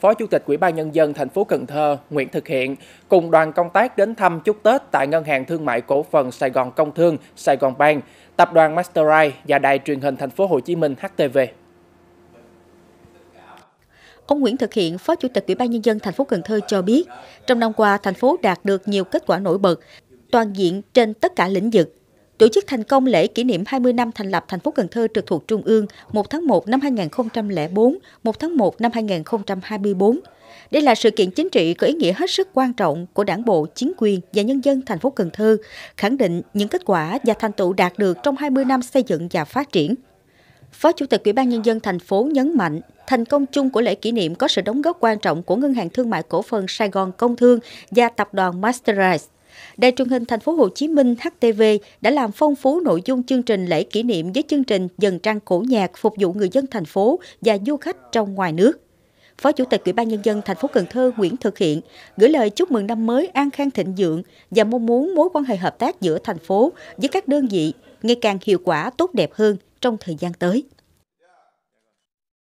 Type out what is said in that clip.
Phó Chủ tịch Ủy ban nhân dân thành phố Cần Thơ Nguyễn Thực Hiện cùng đoàn công tác đến thăm chúc Tết tại Ngân hàng Thương mại Cổ phần Sài Gòn Công Thương, Sài Gòn Bank, Tập đoàn Masteri và Đài truyền hình thành phố Hồ Chí Minh HTV. Ông Nguyễn Thực Hiện, Phó Chủ tịch Ủy ban nhân dân thành phố Cần Thơ cho biết, trong năm qua thành phố đạt được nhiều kết quả nổi bật toàn diện trên tất cả lĩnh vực tổ chức thành công lễ kỷ niệm 20 năm thành lập thành phố Cần Thơ trực thuộc Trung ương 1 tháng 1 năm 2004, 1 tháng 1 năm 2024. Đây là sự kiện chính trị có ý nghĩa hết sức quan trọng của Đảng bộ, chính quyền và nhân dân thành phố Cần Thơ, khẳng định những kết quả và thành tựu đạt được trong 20 năm xây dựng và phát triển. Phó Chủ tịch Ủy ban nhân dân thành phố nhấn mạnh, thành công chung của lễ kỷ niệm có sự đóng góp quan trọng của Ngân hàng Thương mại Cổ phần Sài Gòn Công Thương và Tập đoàn Masterize. Đài truyền hình Thành phố Hồ Chí Minh HTV đã làm phong phú nội dung chương trình lễ kỷ niệm với chương trình dần trang cổ nhạc phục vụ người dân thành phố và du khách trong ngoài nước. Phó Chủ tịch Ủy ban nhân dân thành phố Cần Thơ Nguyễn Thực Hiện gửi lời chúc mừng năm mới an khang thịnh vượng và mong muốn mối quan hệ hợp tác giữa thành phố với các đơn vị ngày càng hiệu quả tốt đẹp hơn trong thời gian tới.